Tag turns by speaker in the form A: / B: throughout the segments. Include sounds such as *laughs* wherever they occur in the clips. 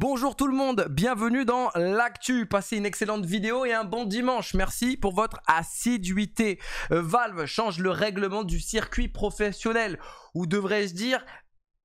A: Bonjour tout le monde, bienvenue dans l'actu. Passez une excellente vidéo et un bon dimanche. Merci pour votre assiduité. Euh, Valve change le règlement du circuit professionnel, ou devrais-je dire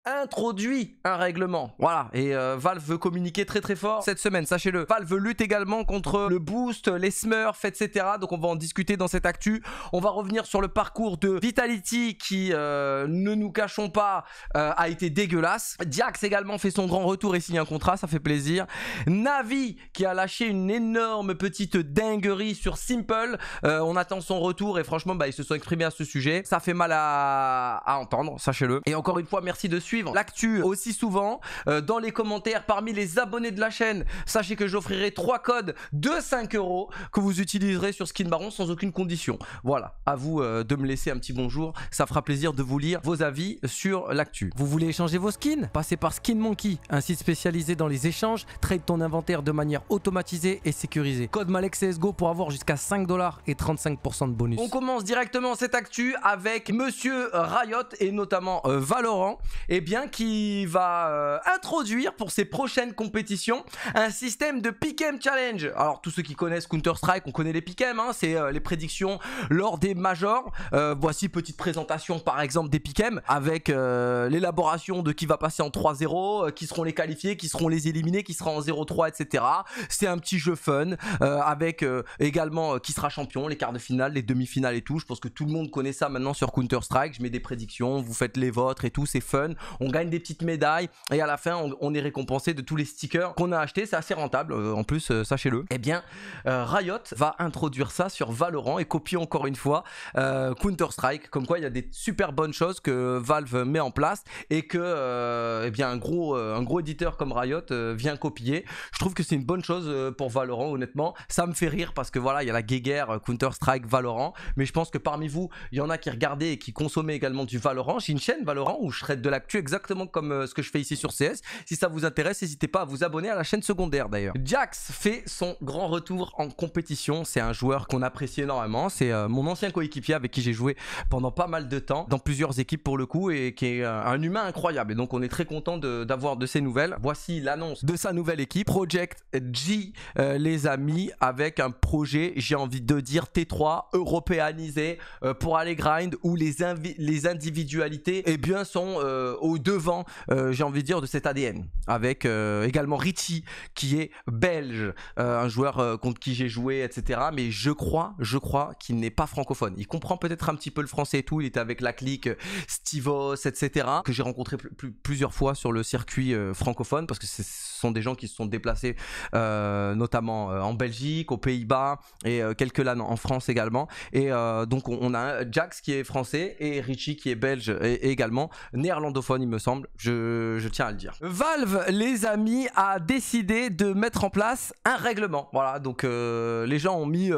A: introduit un règlement. Voilà, et euh, Valve veut communiquer très très fort cette semaine, sachez-le. Valve lutte également contre le boost, les smurfs, etc. Donc on va en discuter dans cette actu. On va revenir sur le parcours de Vitality qui, euh, ne nous cachons pas, euh, a été dégueulasse. Diax également fait son grand retour et signe un contrat, ça fait plaisir. Navi qui a lâché une énorme petite dinguerie sur Simple. on attend son retour et franchement, bah, ils se sont exprimés à ce sujet. Ça fait mal à, à entendre, sachez-le. Et encore une fois, merci de l'actu aussi souvent. Euh, dans les commentaires, parmi les abonnés de la chaîne, sachez que j'offrirai trois codes de 5 euros que vous utiliserez sur Skin Baron sans aucune condition. Voilà, à vous euh, de me laisser un petit bonjour. Ça fera plaisir de vous lire vos avis sur l'actu. Vous voulez échanger vos skins Passez par Skin Monkey, un site spécialisé dans les échanges. Trade ton inventaire de manière automatisée et sécurisée. Code Malek CSGO pour avoir jusqu'à 5 dollars et 35% de bonus. On commence directement cette actu avec Monsieur Riot et notamment euh, Valorant. Et bien, qui va euh, introduire pour ses prochaines compétitions un système de Pick'em Challenge. Alors, tous ceux qui connaissent Counter-Strike, on connaît les Pick'em, hein, c'est euh, les prédictions lors des majors. Euh, voici petite présentation, par exemple, des Pick'em avec l'élaboration de qui va passer en 3-0, qui seront les qualifiés, qui seront les éliminés, qui sera en 0-3, etc. C'est un petit jeu fun avec également qui sera champion, les quarts de finale, les demi-finales et tout. Je pense que tout le monde connaît ça maintenant sur Counter-Strike. Je mets des prédictions, vous faites les vôtres et tout, c'est fun on gagne des petites médailles et à la fin on, est récompensé de tous les stickers qu'on a achetés, c'est assez rentable euh, en plus, euh, sachez-le. Eh bien, euh, Riot va introduire ça sur Valorant et copie encore une fois Counter-Strike, comme quoi il y a des super bonnes choses que Valve met en place et que eh bien, un, gros, un gros éditeur comme Riot vient copier. Je trouve que c'est une bonne chose pour Valorant, honnêtement. Ça me fait rire parce que voilà, il y a la guéguerre Counter-Strike, Valorant. Mais je pense que parmi vous, il y en a qui regardaient et qui consommaient également du Valorant. J'ai une chaîne Valorant où je traite de l'actu exactement comme euh, ce que je fais ici sur CS. Si ça vous intéresse, n'hésitez pas à vous abonner à la chaîne secondaire d'ailleurs. Jax fait son grand retour en compétition. C'est un joueur qu'on apprécie énormément. C'est euh, mon ancien coéquipier avec qui j'ai joué pendant pas mal de temps, dans plusieurs équipes pour le coup, et qui est euh, un humain incroyable. Et donc on est très content d'avoir de, ses nouvelles. Voici l'annonce de sa nouvelle équipe, Project G, les amis, avec un projet, j'ai envie de dire T3, européanisé, pour aller grind, où les, individualités et eh bien, sont au devant, euh, j'ai envie de dire, de cet ADN. Avec euh, également Richie, qui est belge, euh, un joueur contre qui j'ai joué, etc. Mais je crois, je crois qu'il n'est pas francophone. Il comprend peut-être un petit peu le français et tout. Il était avec la clique Stivos, etc. Que j'ai rencontré plusieurs fois sur le circuit francophone parce que c'est sont des gens qui se sont déplacés euh, notamment euh, en Belgique, aux Pays-Bas et euh, quelques là en France également. Et donc on, a Jax qui est français et Richie qui est belge et, également néerlandophone il me semble. Je, tiens à le dire. Valve les amis a décidé de mettre en place un règlement. Voilà donc les gens ont mis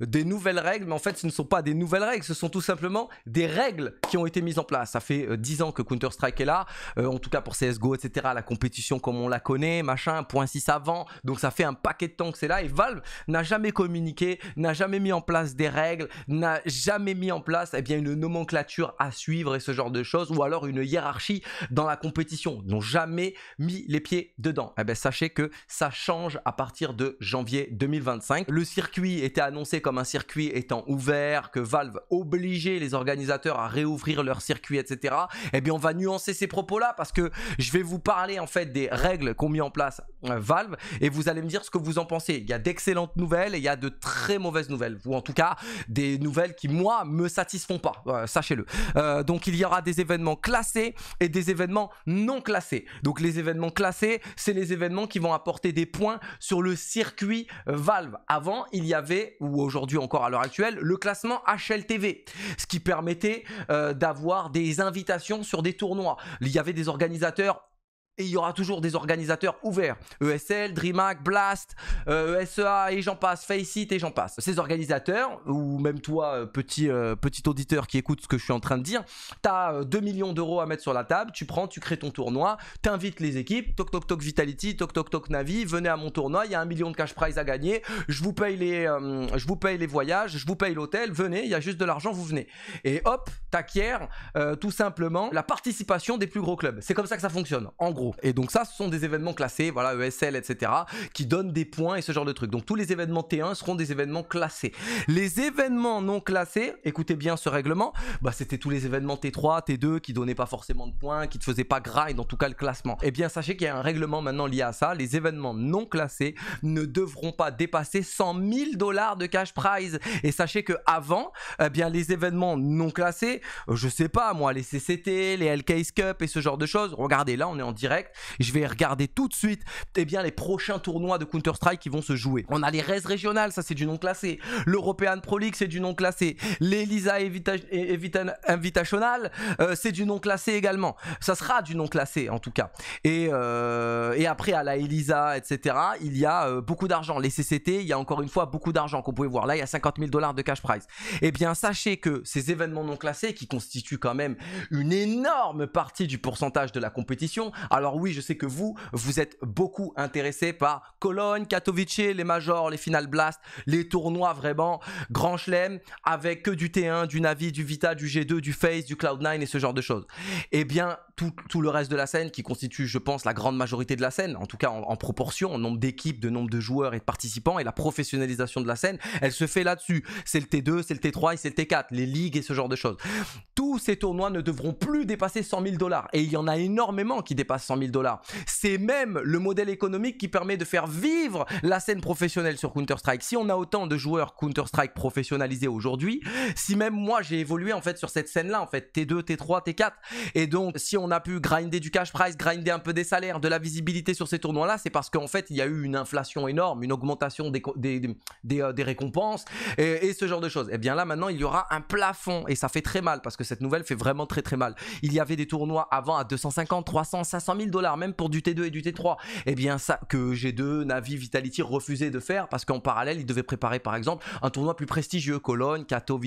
A: des nouvelles règles mais en fait ce ne sont pas des nouvelles règles ce sont tout simplement des règles qui ont été mises en place. Ça fait 10 ans que Counter-Strike est là en tout cas pour CSGO etc. La compétition comme on la connaît, machin, point 6 avant. Donc ça fait un paquet de temps que c'est là. Et Valve n'a jamais communiqué, n'a jamais mis en place des règles, n'a jamais mis en place et eh bien, une nomenclature à suivre et ce genre de choses, ou alors une hiérarchie dans la compétition. n'ont jamais mis les pieds dedans. et eh bien, sachez que ça change à partir de janvier 2025. Le circuit était annoncé comme un circuit étant ouvert, que Valve obligeait les organisateurs à réouvrir leur circuit, etc. Eh bien, on va nuancer ces propos-là parce que je vais vous parler en fait des règles qu'ont mis en place euh, Valve. Et vous allez me dire ce que vous en pensez. Il y a d'excellentes nouvelles et il y a de très mauvaises nouvelles. Ou en tout cas, des nouvelles qui, moi, me satisfont pas. Euh, sachez-le. Euh, donc, il y aura des événements classés et des événements non classés. Donc, les événements classés, c'est les événements qui vont apporter des points sur le circuit Valve. Avant, il y avait, ou aujourd'hui encore à l'heure actuelle, le classement HLTV. Ce qui permettait d'avoir des invitations sur des tournois. Il y avait des organisateurs et il y aura toujours des organisateurs ouverts. ESL, DreamHack, Blast, ESEA euh, e et j'en passe, Faceit et j'en passe. Ces organisateurs, ou même toi, euh, petit, euh, petit auditeur qui écoute ce que je suis en train de dire, tu as 2 millions d'euros à mettre sur la table, tu prends, tu crées ton tournoi, t'invites les équipes, toc toc toc Vitality, toc toc toc Navi, venez à mon tournoi, il y a un million de cash prize à gagner, je vous paye les, je vous paye les voyages, je vous paye l'hôtel, venez, il y a juste de l'argent, vous venez. Et hop, t'acquiers tout simplement la participation des plus gros clubs. C'est comme ça que ça fonctionne, en gros. Et donc ça, ce sont des événements classés, voilà, ESL, etc., qui donnent des points et ce genre de trucs. Donc tous les événements T1 seront des événements classés. Les événements non classés, écoutez bien ce règlement, bah, c'était tous les événements T3, T2 qui donnaient pas forcément de points, qui ne faisaient pas grind, en tout cas le classement. Eh bien sachez qu'il y a un règlement maintenant lié à ça, les événements non classés ne devront pas dépasser 100 000 dollars de cash prize. Et sachez que avant, eh bien les événements non classés, je sais pas moi, les CCT, les LKS Cup et ce genre de choses, regardez là on est en direct je vais regarder tout de suite eh bien, les prochains tournois de Counter-Strike qui vont se jouer. On a les Res régionales, ça c'est du non classé. L'European Pro League, c'est du non classé. L'Elisa Invitational, euh, c'est du non classé également. Ça sera du non classé en tout cas. Et, euh, et après, à la Elisa, etc., il y a euh, beaucoup d'argent. Les CCT, il y a encore une fois beaucoup d'argent qu'on pouvait voir. Là, il y a 50 000 dollars de cash prize. Eh bien, sachez que ces événements non classés, qui constituent quand même une énorme partie du pourcentage de la compétition, alors alors oui, je sais que vous, vous êtes beaucoup intéressés par Cologne, Katowice, les majors, les Final blast, les tournois vraiment grand chelem avec que du T1, du Navi, du Vita, du G2, du Face, du Cloud9 et ce genre de choses. Eh bien, tout, le reste de la scène qui constitue, je pense, la grande majorité de la scène, en tout cas en, proportion, en nombre d'équipes, de nombre de joueurs et de participants et la professionnalisation de la scène, elle se fait là-dessus. C'est le T2, c'est le T3 et c'est le T4, les ligues et ce genre de choses. Tous ces tournois ne devront plus dépasser 100 000 dollars et il y en a énormément qui dépassent 100 dollars. C'est même le modèle économique qui permet de faire vivre la scène professionnelle sur Counter-Strike. Si on a autant de joueurs Counter-Strike professionnalisés aujourd'hui, si même moi j'ai évolué en fait sur cette scène-là, en fait, T2, T3, T4, et donc si on a pu grinder du cash price, grinder un peu des salaires, de la visibilité sur ces tournois-là, c'est parce qu'en fait il y a eu une inflation énorme, une augmentation des, euh, des, récompenses et, et, ce genre de choses. Et eh bien là maintenant il y aura un plafond et ça fait très mal parce que cette nouvelle fait vraiment très très mal. Il y avait des tournois avant à 250, 300, 500 1000$ dollars, même pour du T2 et du T3, et eh bien ça que G2, Navi, Vitality refusaient de faire parce qu'en parallèle, ils devaient préparer par exemple un tournoi plus prestigieux, Cologne, Katowice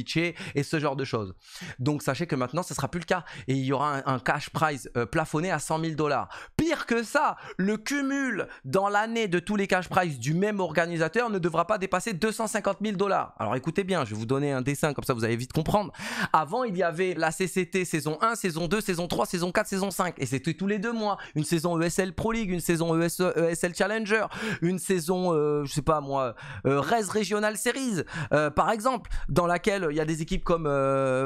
A: et ce genre de choses. Donc sachez que maintenant, ce sera plus le cas et il y aura un, cash prize euh, plafonné à 100 000 dollars. Pire que ça, le cumul dans l'année de tous les cash prize du même organisateur ne devra pas dépasser 250 000 dollars. Alors écoutez bien, je vais vous donner un dessin comme ça, vous allez vite comprendre. Avant, il y avait la CCT saison 1, saison 2, saison 3, saison 4, saison 5 et c'était tous les deux mois une saison ESL Pro League, une saison ESL e Challenger, une saison, euh, je sais pas moi, euh, Res Regional Series, euh, par exemple, dans laquelle il y a des équipes comme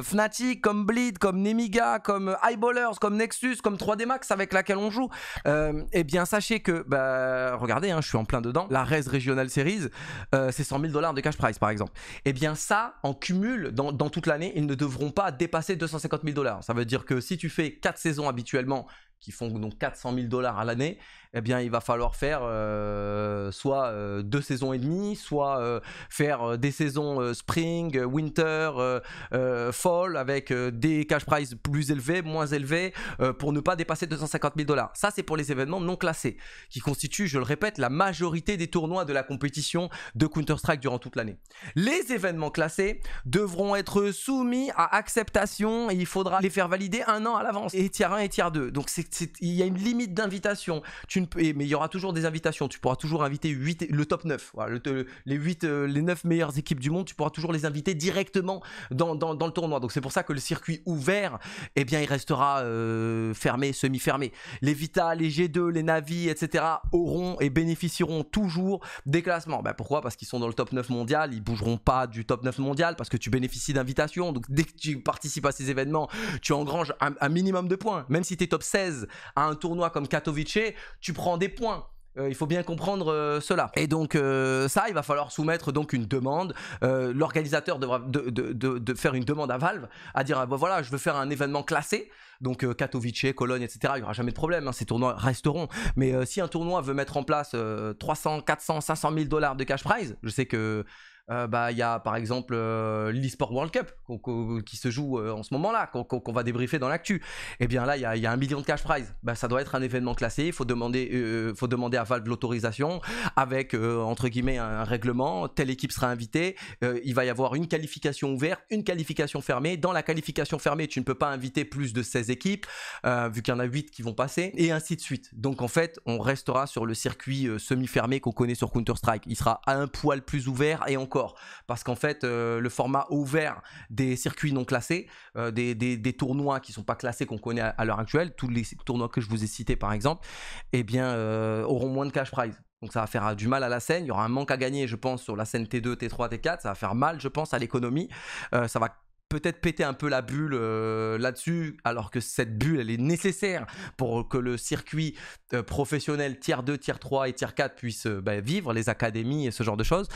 A: Fnatic, comme Bleed, comme Nemiga, comme Eyeballers, comme Nexus, comme 3D Max avec laquelle on joue, et eh bien sachez que, bah, regardez, hein, je suis en plein dedans, la Res Regional Series, c'est 100 000 dollars de cash prize par exemple. Eh bien ça, en cumul, dans, dans toute l'année, ils ne devront pas dépasser 250 000 dollars. Ça veut dire que si tu fais 4 saisons habituellement, qui font donc 400 000 dollars à l'année eh bien il va falloir faire euh, soit euh, deux saisons et demie, soit euh, faire des saisons spring, winter, fall avec des cash prize plus élevés, moins élevés pour ne pas dépasser 250 000 dollars. Ça c'est pour les événements non classés qui constituent, je le répète, la majorité des tournois de la compétition de Counter-Strike durant toute l'année. Les événements classés devront être soumis à acceptation et il faudra les faire valider un an à l'avance et tiers 1 et tiers 2. Donc il y a une limite d'invitation. Tu mais il y aura toujours des invitations. Tu pourras toujours inviter 8, le top 9. Voilà, les 8, euh, les 9 meilleures équipes du monde, tu pourras toujours les inviter directement dans, dans, le tournoi. Donc c'est pour ça que le circuit ouvert, eh bien, il restera euh, fermé, semi-fermé. Les Vita, les G2, les Navi, etc. auront et bénéficieront toujours des classements. Ben, pourquoi Parce qu'ils sont dans le top 9 mondial, ils bougeront pas du top 9 mondial parce que tu bénéficies d'invitations. Donc dès que tu participes à ces événements, tu engranges un, un minimum de points. Même si tu es top 16 à un tournoi comme Katowice, tu prend des points. Euh, il faut bien comprendre euh, cela. Et donc euh, ça, il va falloir soumettre donc une demande. L'organisateur devra de, de, de, faire une demande à Valve, à dire ah, bah, voilà, je veux faire un événement classé. Donc Katowice, Cologne, etc. Il n'y aura jamais de problème. Hein, ces tournois resteront. Mais si un tournoi veut mettre en place 300, 400, 500 000 dollars de cash prize, je sais que euh, bah, il y a par exemple euh, l'eSport World Cup qui se joue euh, en ce moment-là, qu'on va débriefer dans l'actu. Et eh bien là, il y a, un million de cash prize. Bah, ça doit être un événement classé. Il faut demander, faut demander à Valve l'autorisation avec entre guillemets un règlement. Telle équipe sera invitée. il va y avoir une qualification ouverte, une qualification fermée. Dans la qualification fermée, tu ne peux pas inviter plus de 16 équipes, vu qu'il y en a 8 qui vont passer, et ainsi de suite. Donc en fait, on restera sur le circuit semi-fermé qu'on connaît sur Counter-Strike. Il sera à un poil plus ouvert et encore parce qu'en fait, euh, le format ouvert des circuits non classés, euh, des, tournois qui ne sont pas classés qu'on connaît à, l'heure actuelle, tous les tournois que je vous ai cités par exemple, eh bien, euh, auront moins de cash prize. Donc ça va faire du mal à la scène. Il y aura un manque à gagner, je pense, sur la scène T2, T3, T4. Ça va faire mal, je pense, à l'économie. ça va peut-être péter un peu la bulle euh, là-dessus, alors que cette bulle, elle est nécessaire pour que le circuit euh, professionnel tiers 2, tiers 3 et tiers 4 puisse euh, bah, vivre, les académies et ce genre de choses.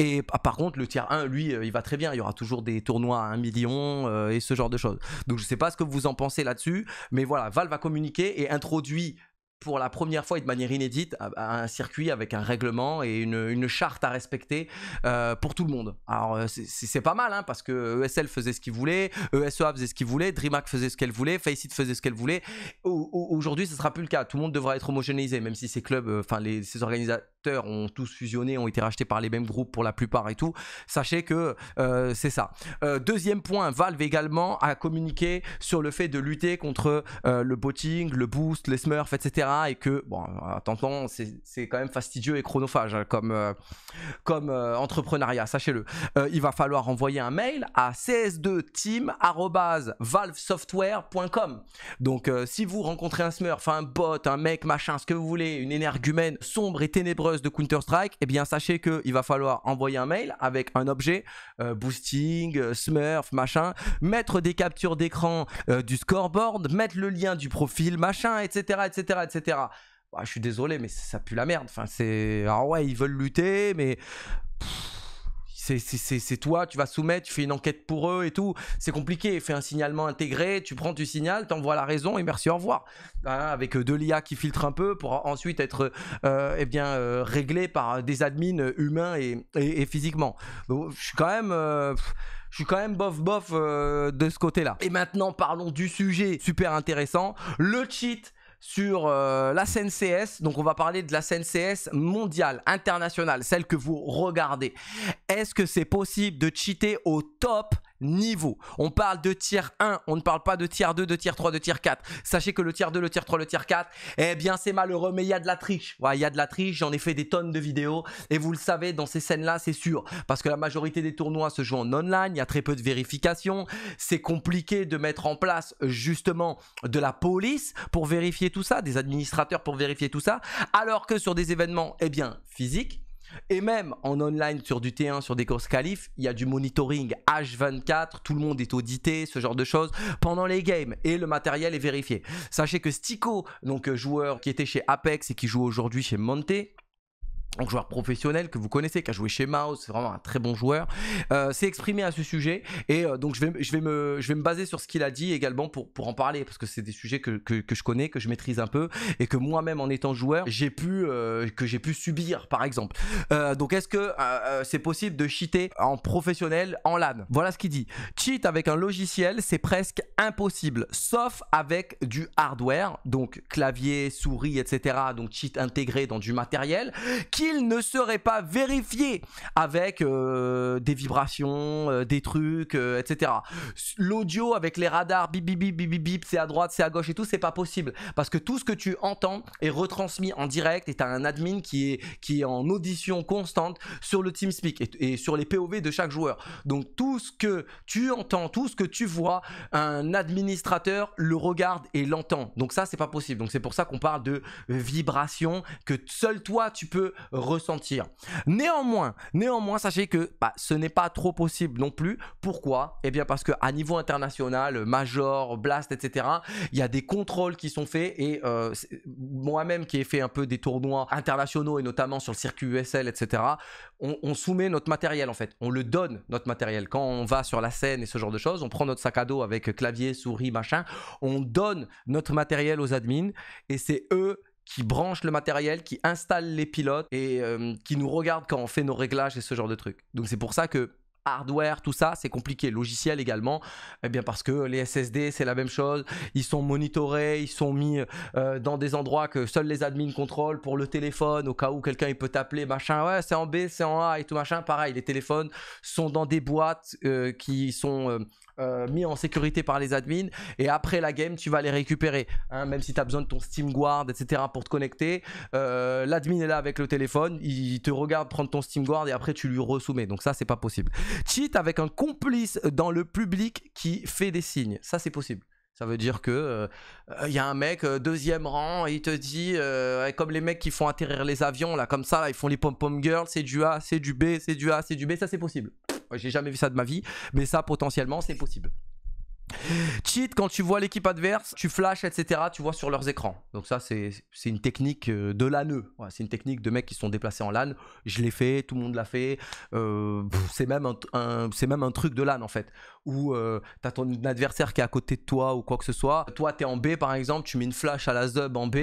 A: Et ah, par contre, le tiers 1, lui, il va très bien. Il y aura toujours des tournois à 1 million et ce genre de choses. Donc je ne sais pas ce que vous en pensez là-dessus, mais voilà, val va communiquer et introduit pour la première fois et de manière inédite à, un circuit avec un règlement et une, charte à respecter euh, pour tout le monde. Alors euh, c'est pas mal hein, parce que ESL faisait ce qu'il voulait, ESEA faisait ce qu'il voulait, DreamHack faisait ce qu'elle voulait, Faceit faisait ce qu'elle voulait. Aujourd'hui, ce sera plus le cas. Tout le monde devra être homogénéisé, même si ces clubs, euh, enfin les, ces organisations ont tous fusionné, ont été rachetés par les mêmes groupes pour la plupart et tout. Sachez que euh, c'est ça. Euh, deuxième point, Valve également a communiqué sur le fait de lutter contre euh, le botting, le boost, les smurfs, etc. Et que, bon, attendant, c'est quand même fastidieux et chronophage hein, comme, comme entrepreneuriat, sachez-le. il va falloir envoyer un mail à cs2team.valvesoftware.com. Donc, si vous rencontrez un smurf, un bot, un mec, machin, ce que vous voulez, une énergumène sombre et ténébreuse, de Counter-Strike, et eh bien sachez il va falloir envoyer un mail avec un objet, euh, boosting, euh, smurf, machin, mettre des captures d'écran euh, du scoreboard, mettre le lien du profil, machin, etc. etc. etc. je suis désolé, mais ça pue la merde. Enfin, c'est. ah ouais, ils veulent lutter, mais c'est toi, tu vas soumettre, tu fais une enquête pour eux et tout. C'est compliqué, fais un signalement intégré, tu prends tu signales, t'envoies la raison et merci, au revoir. avec euh, de l'IA qui filtre un peu pour ensuite être euh, eh bien, euh, réglé par des admins humains et, physiquement. je suis quand même... je suis quand même bof bof de ce côté-là. Et maintenant, parlons du sujet super intéressant, le cheat sur euh, la scène Donc on va parler de la scène mondiale, internationale, celle que vous regardez. Est-ce que c'est possible de cheater au top niveau. On parle de tiers 1, on ne parle pas de tiers 2, de tiers 3, de tiers 4. Sachez que le tiers 2, le tiers 3, le tiers 4, eh bien c'est malheureux, mais il y a de la triche. Il y a de la triche, j'en ai fait des tonnes de vidéos, et vous le savez, dans ces scènes-là, c'est sûr. Parce que la majorité des tournois se jouent en online, il y a très peu de vérification, c'est compliqué de mettre en place justement de la police pour vérifier tout ça, des administrateurs pour vérifier tout ça, alors que sur des événements, eh bien, physiques, et même en online sur du T1, sur des courses qualif, il y a du monitoring H24, tout le monde est audité, ce genre de choses, pendant les games, et le matériel est vérifié. Sachez que Stico, donc euh, joueur qui était chez Apex et qui joue aujourd'hui chez Monte, un joueur professionnel que vous connaissez, qui a joué chez Mouse, c'est vraiment un très bon joueur, euh, s'est exprimé à ce sujet. Et euh, donc, je vais, je, vais me, je vais me baser sur ce qu'il a dit également pour, pour en parler, parce que c'est des sujets que, que, je connais, que je maîtrise un peu, et que moi-même, en étant joueur, j'ai pu, euh, que j'ai pu subir, par exemple. donc, est-ce que c'est possible de cheater en professionnel, en LAN Voilà ce qu'il dit. Cheat avec un logiciel, c'est presque impossible, sauf avec du hardware, donc clavier, souris, etc. Donc, cheat intégré dans du matériel, qui ne serait pas vérifié avec euh, des vibrations, euh, des trucs, euh, etc. L'audio avec les radars, bip bip bip bip bip, c'est à droite, c'est à gauche et tout, c'est pas possible parce que tout ce que tu entends est retransmis en direct et tu as un admin qui est qui est en audition constante sur le TeamSpeak et, et sur les POV de chaque joueur. Donc tout ce que tu entends, tout ce que tu vois, un administrateur le regarde et l'entend. Donc ça c'est pas possible. Donc c'est pour ça qu'on parle de vibration que seul toi tu peux ressentir. Néanmoins, néanmoins, sachez que bah, ce n'est pas trop possible non plus. Pourquoi Eh bien parce qu'à niveau international, Major, Blast, etc., il y a des contrôles qui sont faits et euh, moi-même qui ai fait un peu des tournois internationaux et notamment sur le circuit USL, etc., on, on, soumet notre matériel en fait. On le donne, notre matériel. Quand on va sur la scène et ce genre de choses, on prend notre sac à dos avec clavier, souris, machin. On donne notre matériel aux admins et c'est eux qui branche le matériel, qui installe les pilotes et euh, qui nous regarde quand on fait nos réglages et ce genre de trucs. Donc c'est pour ça que hardware, tout ça, c'est compliqué. Logiciel également, eh bien parce que les SSD, c'est la même chose. Ils sont monitorés, ils sont mis euh, dans des endroits que seuls les admins contrôlent pour le téléphone, au cas où quelqu'un il peut t'appeler, machin. Ouais, c'est en B, c'est en A et tout machin. Pareil, les téléphones sont dans des boîtes euh, qui sont euh, mis en sécurité par les admins. Et après la game, tu vas les récupérer. Hein, même si tu as besoin de ton Steam Guard, etc. pour te connecter. Euh, l'admin est là avec le téléphone. Il te regarde prendre ton Steam Guard et après tu lui resoumets. Donc ça, c'est pas possible. Cheat avec un complice dans le public qui fait des signes. Ça, c'est possible. Ça veut dire que il euh, y a un mec deuxième rang, et il te dit comme les mecs qui font atterrir les avions là, comme ça, ils font les pom pom girls, c'est du A, c'est du B, c'est du A, c'est du B, ça c'est possible. J'ai jamais vu ça de ma vie, mais ça potentiellement c'est possible. Cheat, quand tu vois l'équipe adverse, tu flashes, etc. Tu vois sur leurs écrans. Donc ça, c'est une technique euh, de laneux. c'est une technique de mecs qui sont déplacés en LAN. Je l'ai fait, tout le monde l'a fait. Euh, c'est même un, c'est même un truc de LAN en fait. Où euh, tu as ton adversaire qui est à côté de toi ou quoi que ce soit. Toi, tu es en B par exemple, tu mets une flash à la zub en B,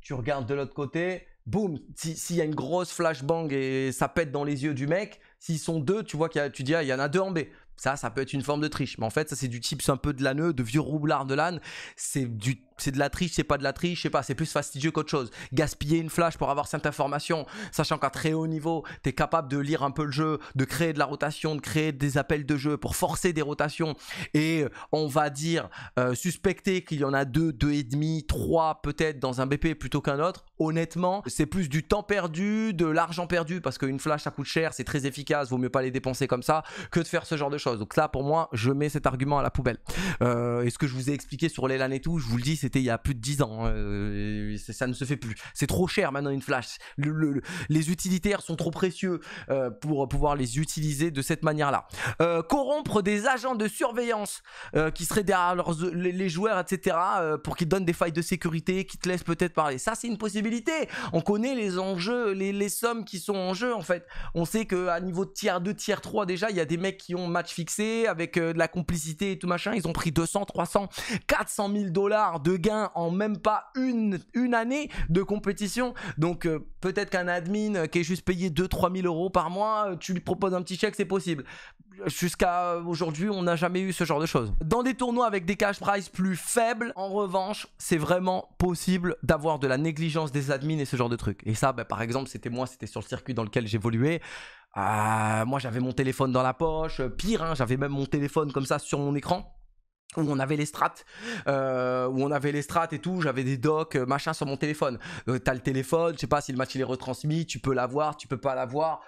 A: tu regardes de l'autre côté, boum, s'il y a une grosse flashbang et ça pète dans les yeux du mec, S'ils sont deux, tu vois, qu'il y tu dis, ah, il y en a deux en B. Ça, ça peut être une forme de triche. Mais en fait, ça, c'est du type cest un peu de l'anneau, de vieux roublard de l'âne. C'est du c'est de la triche, c'est pas de la triche, je sais pas, c'est plus fastidieux qu'autre chose. Gaspiller une flash pour avoir cette information, sachant qu'à très haut niveau, tu es capable de lire un peu le jeu, de créer de la rotation, de créer des appels de jeu pour forcer des rotations et euh, on va dire euh, suspecter qu'il y en a deux, deux et demi, trois peut-être dans un BP plutôt qu'un autre. Honnêtement, c'est plus du temps perdu, de l'argent perdu parce qu'une flash ça coûte cher, c'est très efficace, vaut mieux pas les dépenser comme ça que de faire ce genre de choses. Donc là pour moi, je mets cet argument à la poubelle. Euh, et ce que je vous ai expliqué sur l'élan et tout, je vous le dis, c'était il y a plus de 10 ans. Hein, euh, ça ne se fait plus. C'est trop cher maintenant une flash. les utilitaires sont trop précieux euh, pour pouvoir les utiliser de cette manière-là. Euh, corrompre des agents de surveillance qui seraient derrière leurs, les, joueurs, etc. pour qu'ils donnent des failles de sécurité, qui te laissent peut-être parler. Ça, c'est une possibilité. On connaît les enjeux, les, sommes qui sont en jeu en fait. On sait qu'à niveau de tiers 2, tiers 3 déjà, il y a des mecs qui ont match fixé avec de la complicité et tout machin. Ils ont pris 200, 300, 400 000 dollars de gain en même pas une, une année de compétition. Donc euh, peut-être qu'un admin euh, qui est juste payé 2 3000 000 euros par mois, euh, tu lui proposes un petit chèque, c'est possible. Jusqu'à aujourd'hui, on n'a jamais eu ce genre de choses. Dans des tournois avec des cash price plus faibles, en revanche, c'est vraiment possible d'avoir de la négligence des admins et ce genre de trucs. Et ça, bah, par exemple, c'était moi, c'était sur le circuit dans lequel j'évoluais. Ah, moi, j'avais mon téléphone dans la poche. Pire, hein, j'avais même mon téléphone comme ça sur mon écran où on avait les strates, euh, où on avait les strates et tout, j'avais des docs, euh, machin sur mon téléphone. Euh, t'as le téléphone, je sais pas si le match il est retransmis, tu peux l'avoir, tu peux pas l'avoir,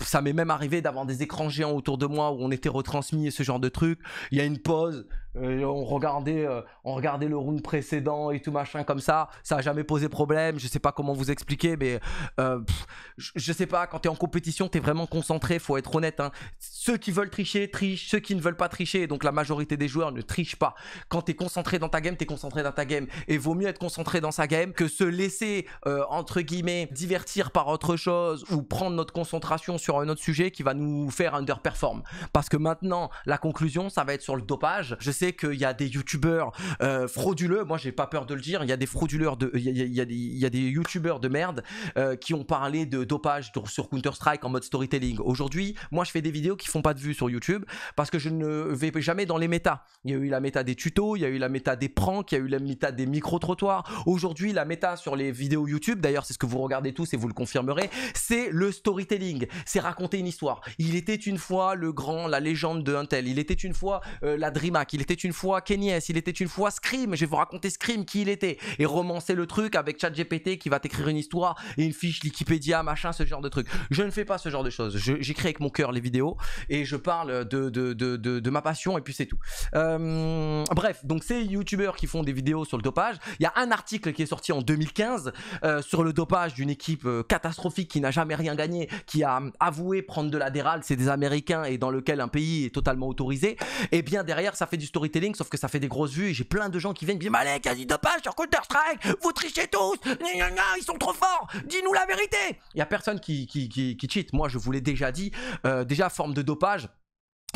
A: ça m'est même arrivé d'avoir des écrans géants autour de moi où on était retransmis et ce genre de truc. Il y a une pause, euh, on regardait, euh, on regardait le round précédent et tout machin comme ça. Ça a jamais posé problème. Je sais pas comment vous expliquer, mais euh, je, sais pas. Quand tu es en compétition, tu es vraiment concentré. Faut être honnête. Hein. Ceux qui veulent tricher trichent. Ceux qui ne veulent pas tricher, donc la majorité des joueurs ne trichent pas. Quand tu es concentré dans ta game, tu es concentré dans ta game. Et vaut mieux être concentré dans sa game que se laisser entre guillemets divertir par autre chose ou prendre notre concentration sur un autre sujet qui va nous faire underperform. Parce que maintenant, la conclusion, ça va être sur le dopage. Je sais qu'il y a des youtubeurs euh, frauduleux, moi j'ai pas peur de le dire, il y a des frauduleurs, de, il, y a, des, youtubeurs de merde euh, qui ont parlé de dopage sur Counter-Strike en mode storytelling. Aujourd'hui, moi je fais des vidéos qui font pas de vues sur YouTube parce que je ne vais jamais dans les méta. Il y a eu la méta des tutos, il y a eu la méta des pranks, il y a eu la méta des micro-trottoirs. Aujourd'hui, la méta sur les vidéos YouTube, d'ailleurs c'est ce que vous regardez tous et vous le confirmerez, c'est le storytelling c'est raconter une histoire. Il était une fois le grand, la légende de Untel, il était une fois euh, la DreamHack, il était une fois Kenyes, il était une fois Scream, je vais vous raconter Scream, qui il était, et romancer le truc avec ChatGPT qui va t'écrire une histoire et une fiche Wikipédia, machin, ce genre de truc. Je ne fais pas ce genre de choses, j'écris avec mon cœur les vidéos et je parle de, de, ma passion et puis c'est tout. Euh, bref, donc ces youtubeurs qui font des vidéos sur le dopage, il y a un article qui est sorti en 2015 euh, sur le dopage d'une équipe catastrophique qui n'a jamais rien gagné, qui a avouer prendre de la dérale, c'est des Américains et dans lequel un pays est totalement autorisé, et bien derrière ça fait du storytelling, sauf que ça fait des grosses vues j'ai plein de gens qui viennent bien dire Malek, quasi dopage sur Counter-Strike, vous trichez tous, ils sont trop forts, dis-nous la vérité Il y a personne qui, qui, qui, qui cheat, moi je vous l'ai déjà dit, euh, déjà forme de dopage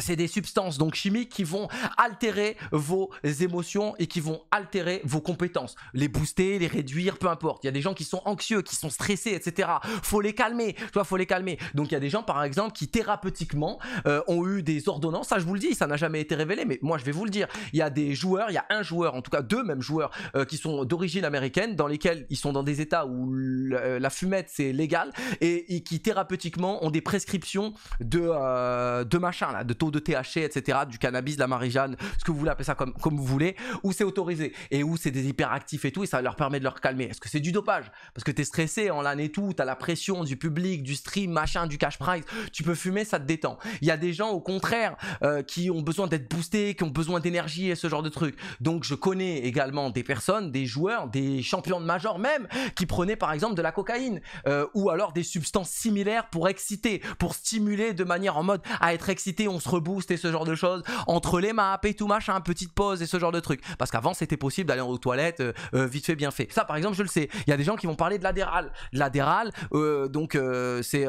A: c'est des substances donc chimiques qui vont altérer vos émotions et qui vont altérer vos compétences, les booster, les réduire, peu importe. Il y a des gens qui sont anxieux, qui sont stressés, etc. Faut les calmer, toi, faut les calmer. Donc il y a des gens par exemple qui thérapeutiquement euh, ont eu des ordonnances. Ça je vous le dis, ça n'a jamais été révélé, mais moi je vais vous le dire. Il y a des joueurs, il y a un joueur, en tout cas deux mêmes joueurs euh, qui sont d'origine américaine, dans lesquels ils sont dans des États où euh, la fumette c'est légal et, qui thérapeutiquement ont des prescriptions de de machin là, de de THC, etc., du cannabis, de la marijuana, ce que vous voulez, appeler ça comme, comme vous voulez, où c'est autorisé et où c'est des hyperactifs et tout, et ça leur permet de leur calmer. Est-ce que c'est du dopage Parce que t'es stressé en l'année et tout, t'as la pression du public, du stream, machin, du cash prize, tu peux fumer, ça te détend. Il y a des gens, au contraire, euh, qui ont besoin d'être boostés, qui ont besoin d'énergie et ce genre de trucs. Donc je connais également des personnes, des joueurs, des champions de major même, qui prenaient par exemple de la cocaïne, euh, ou alors des substances similaires pour exciter, pour stimuler de manière en mode à être excité, on se entre et ce genre de choses, entre les maps et tout machin, petite pause et ce genre de truc. Parce qu'avant, c'était possible d'aller aux toilettes euh, euh, vite fait, bien fait. Ça, par exemple, je le sais. Il y a des gens qui vont parler de l'adéral. L'adéral, euh, donc, c'est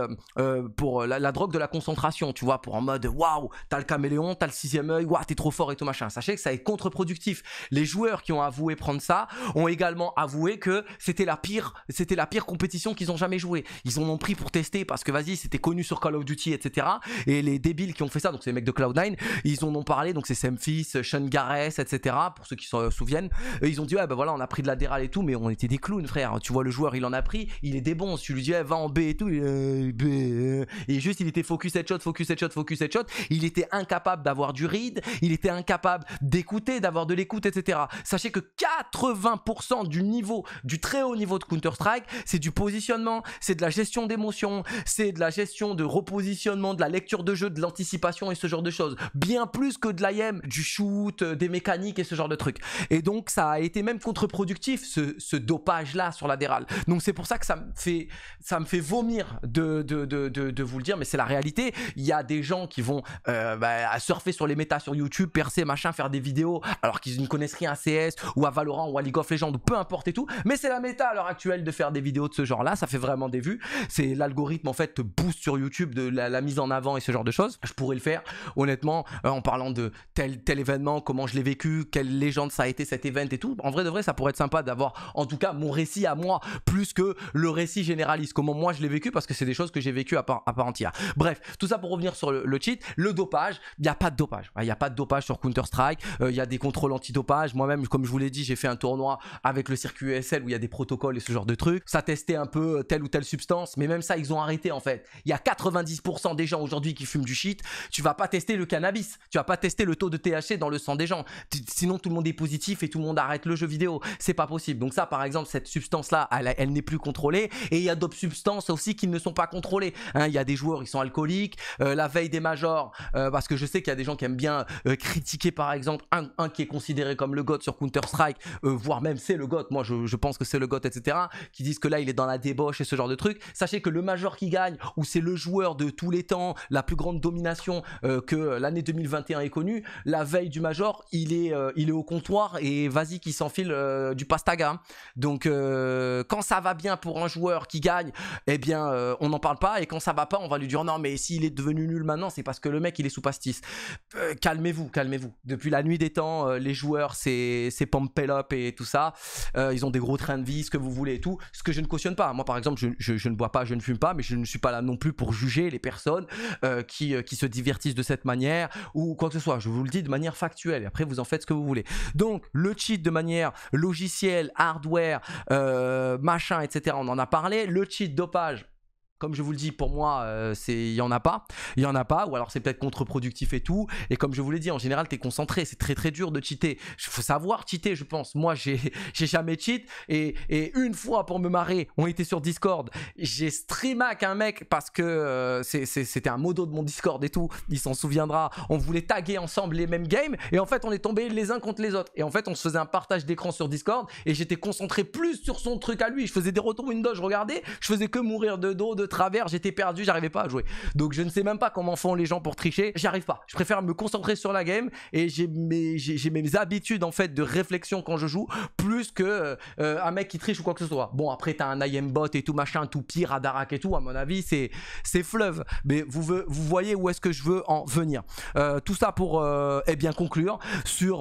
A: pour la, la, drogue de la concentration, tu vois, pour en mode waouh, t'as le caméléon, t'as le sixième œil, waouh, t'es trop fort et tout machin. Sachez que ça est contre-productif. Les joueurs qui ont avoué prendre ça ont également avoué que c'était la pire, c'était la pire compétition qu'ils ont jamais joué, Ils en ont pris pour tester parce que vas-y, c'était connu sur Call of Duty, etc. Et les débiles qui ont fait ça, donc c'est mecs de Cloud9, ils en ont parlé, donc c'est Semphis, Sean Gareth, etc. Pour ceux qui se souviennent, ils ont dit ouais, bah voilà, on a pris de la déral et tout, mais on était des clowns, frère. Tu vois, le joueur, il en a pris, il est des bons. Tu lui dis, eh, va en B et tout, est euh, euh. et juste, il était focus headshot, focus headshot, focus headshot. Il était incapable d'avoir du read, il était incapable d'écouter, d'avoir de l'écoute, etc. Sachez que 80% du niveau, du très haut niveau de Counter-Strike, c'est du positionnement, c'est de la gestion d'émotions, c'est de la gestion de repositionnement, de la lecture de jeu, de l'anticipation et ce genre de choses. Bien plus que de l'IM, du shoot, euh, des mécaniques et ce genre de trucs. Et donc ça a été même contre-productif ce, ce dopage-là sur la dérale. Donc c'est pour ça que ça me fait, ça me fait vomir de, de, de, de, vous le dire, mais c'est la réalité. Il y a des gens qui vont euh, bah, surfer sur les méta sur YouTube, percer, machin, faire des vidéos, alors qu'ils ne connaissent rien à CS ou à Valorant ou à League of Legends ou peu importe et tout. Mais c'est la méta à l'heure actuelle de faire des vidéos de ce genre-là, ça fait vraiment des vues. C'est l'algorithme en fait te booste sur YouTube de la, mise en avant et ce genre de choses. Je pourrais le faire, honnêtement, euh, en parlant de tel, tel événement, comment je l'ai vécu, quelle légende ça a été cet événement et tout. En vrai de vrai, ça pourrait être sympa d'avoir en tout cas mon récit à moi, plus que le récit généraliste, comment moi je l'ai vécu, parce que c'est des choses que j'ai vécu à part, à part entière. Bref, tout ça pour revenir sur le, cheat, le dopage, il n'y a pas de dopage. Il n'y a pas de dopage sur Counter-Strike, euh, il y a des contrôles anti-dopage. Moi-même, comme je vous l'ai dit, j'ai fait un tournoi avec le circuit ESL où il y a des protocoles et ce genre de trucs. Ça testait un peu euh, telle ou telle substance, mais même ça, ils ont arrêté en fait. Il y a 90% des gens aujourd'hui qui fument du shit. Tu vas pas tester le cannabis, tu vas pas tester le taux de THC dans le sang des gens. Sinon tout le monde est positif et tout le monde arrête le jeu vidéo. C'est pas possible. Donc ça par exemple cette substance là, elle, n'est plus contrôlée et il y a d'autres substances aussi qui ne sont pas contrôlées. Hein, il y a des joueurs qui sont alcooliques. Euh, la veille des majors, euh, parce que je sais qu'il y a des gens qui aiment bien euh, critiquer par exemple un, qui est considéré comme le god sur Counter Strike, voire même c'est le GOT, Moi je, je pense que c'est le god, etc. Qui disent que là il est dans la débauche et ce genre de trucs, Sachez que le major qui gagne ou c'est le joueur de tous les temps, la plus grande domination euh, que l'année 2021 est connue. La veille du Major, il est, euh, il est au comptoir et vas-y qu'il s'enfile euh, du pastaga. Hein. Donc quand ça va bien pour un joueur qui gagne, eh bien on n'en parle pas et quand ça va pas, on va lui dire non mais s'il est devenu nul maintenant, c'est parce que le mec il est sous pastis. calmez-vous, calmez-vous. Depuis la nuit des temps, les joueurs c'est c'est up et tout ça. ils ont des gros trains de vie, ce que vous voulez et tout. Ce que je ne cautionne pas. Moi par exemple, je, je, je ne bois pas, je ne fume pas, mais je ne suis pas là non plus pour juger les personnes qui qui se divertissent de cette manière ou quoi que ce soit. Je vous le dis de manière factuelle et après vous en faites ce que vous voulez. Donc le cheat de manière logicielle, hardware, euh, machin, etc. On en a parlé. Le cheat dopage, comme je vous le dis, pour moi, euh, c'est il y en a pas, il y en a pas, ou alors c'est peut-être contre-productif et tout. Et comme je vous l'ai dit, en général, tu es concentré, c'est très très dur de cheater. Faut savoir cheater, je pense. Moi, j'ai *laughs* j'ai jamais cheat et, une fois pour me marrer, on était sur Discord, j'ai streamac un mec parce que euh, c'était un modo de mon Discord et tout. Il s'en souviendra. On voulait taguer ensemble les mêmes games et en fait, on est tombés les uns contre les autres. Et en fait, on se faisait un partage d'écran sur Discord et j'étais concentré plus sur son truc à lui. Je faisais des retours Windows, je regardais, je faisais que mourir de dos de travers, j'étais perdu, j'arrivais pas à jouer. Donc je ne sais même pas comment font les gens pour tricher, J'arrive pas. Je préfère me concentrer sur la game et j'ai mes, mes habitudes en fait de réflexion quand je joue plus que euh, un mec qui triche ou quoi que ce soit. Bon après t'as un IM bot et tout machin, tout pire, Darak et tout, à mon avis c'est, c'est fleuve. Mais vous, vous voyez où est-ce que je veux en venir. Euh, tout ça pour euh, eh bien conclure sur,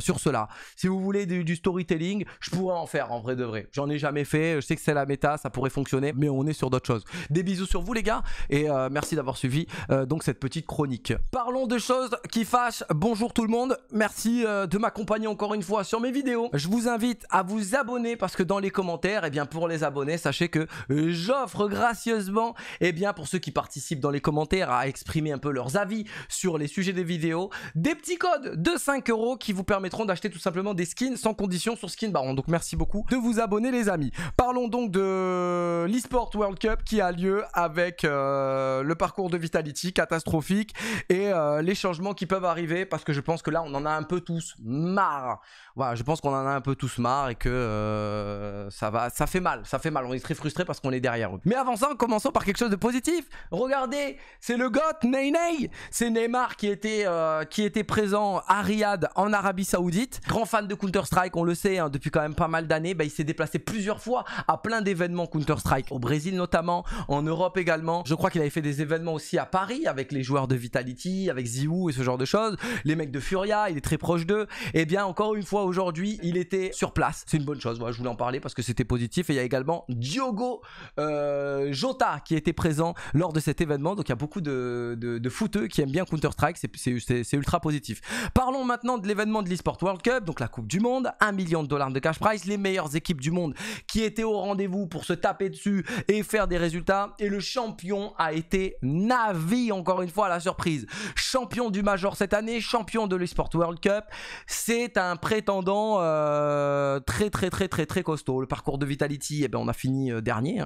A: sur cela. Si vous voulez du storytelling, je pourrais en faire en vrai de vrai. J'en ai jamais fait, je sais que c'est la méta, ça pourrait fonctionner mais on est sur d'autres choses. Des bisous sur vous les gars, et euh, merci d'avoir suivi euh, donc cette petite chronique. Parlons de choses qui fâchent. Bonjour tout le monde, merci euh, de m'accompagner encore une fois sur mes vidéos. Je vous invite à vous abonner parce que dans les commentaires, et eh bien pour les abonnés, sachez que j'offre gracieusement, et eh bien pour ceux qui participent dans les commentaires à exprimer un peu leurs avis sur les sujets des vidéos, des petits codes de 5 euros qui vous permettront d'acheter tout simplement des skins sans condition sur Skin Baron. Donc merci beaucoup de vous abonner les amis. Parlons donc de l'eSport World Cup qui a lieu avec euh, le parcours de Vitality catastrophique et euh, les changements qui peuvent arriver parce que je pense que là on en a un peu tous marre. Voilà, je pense qu'on en a un peu tous marre et que euh, ça va, ça fait mal, ça fait mal. On est très frustré parce qu'on est derrière eux. Mais avant ça, commençons par quelque chose de positif. Regardez, c'est le goth Ney Ney, c'est Neymar qui était qui était présent à Riyad en Arabie Saoudite. Grand fan de Counter Strike, on le sait hein, depuis quand même pas mal d'années. Bah, il s'est déplacé plusieurs fois à plein d'événements Counter Strike au Brésil notamment, en Europe également. Je crois qu'il avait fait des événements aussi à Paris avec les joueurs de Vitality, avec Ziou et ce genre de choses. Les mecs de Furia, il est très proche d'eux. Et eh bien encore une fois aujourd'hui, il était sur place. C'est une bonne chose, je voulais en parler parce que c'était positif. Et il y a également Diogo euh, Jota qui était présent lors de cet événement. Donc il y a beaucoup de, de, qui aiment bien Counter-Strike, c'est ultra positif. Parlons maintenant de l'événement de l'eSport World Cup, donc la Coupe du Monde, 1 million de dollars de cash prize, les meilleures équipes du monde qui étaient au rendez-vous pour se taper dessus et faire des résultats. Et le champion a été Navi, encore une fois, à la surprise. Champion du Major cette année, champion de l'Esport World Cup. C'est un prétendant très, très, très, très, très costaud. Le parcours de Vitality, et ben, on a fini dernier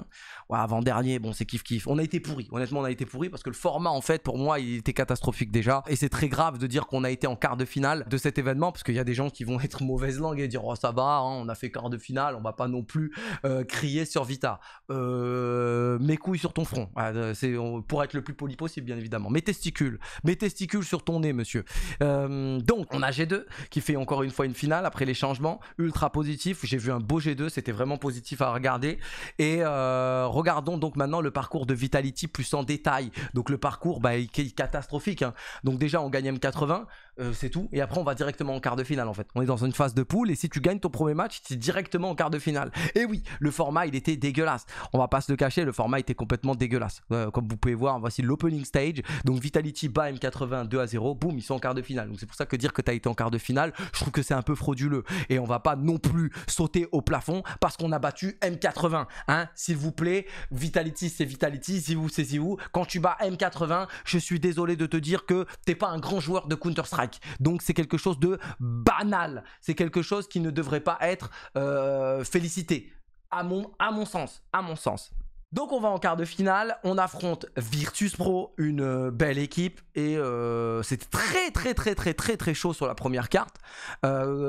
A: ouais, avant-dernier, bon, c'est kiff-kiff. On a été pourri, honnêtement, on a été pourri parce que le format, en fait, pour moi, il était catastrophique déjà. Et c'est très grave de dire qu'on a été en quart de finale de cet événement parce qu'il y a des gens qui vont être mauvaise langue et dire, oh, ça va, hein, on a fait quart de finale, on va pas non plus euh, crier sur Vita. Euh, mes couilles sur ton front. Ah, euh, c'est pour être le plus poli possible, bien évidemment. Mes testicules, mes testicules sur ton nez, monsieur. donc, on a G2 qui fait encore une fois une finale après les changements. Ultra positif. J'ai vu un beau G2, c'était vraiment positif à regarder. Et euh, regardons donc maintenant le parcours de Vitality plus en détail. Donc le parcours bah, est catastrophique. Hein. Donc déjà on gagne M80, euh, c'est tout. Et après on va directement en quart de finale en fait. On est dans une phase de poule et si tu gagnes ton premier match, c'est directement en quart de finale. Et oui, le format il était dégueulasse. On va pas se le cacher, le format était complètement dégueulasse. Euh, comme vous pouvez voir, voici l'opening stage. Donc Vitality bat M80 2 à 0, boum, ils sont en quart de finale. Donc c'est pour ça que dire que tu as été en quart de finale, je trouve que c'est un peu frauduleux. Et on va pas non plus sauter au plafond parce qu'on a battu M80. Hein, s'il vous plaît, Vitality, c'est Vitality, vous c'est Ziou. Quand tu bats M80, je suis désolé de te dire que t'es pas un grand joueur de Counter-Strike. Donc c'est quelque chose de banal. C'est quelque chose qui ne devrait pas être euh, félicité. À mon, à mon sens, à mon sens. Donc on va en quart de finale, on affronte Virtus Pro, une euh, belle équipe, et euh, c'est très très très très très très chaud sur la première carte.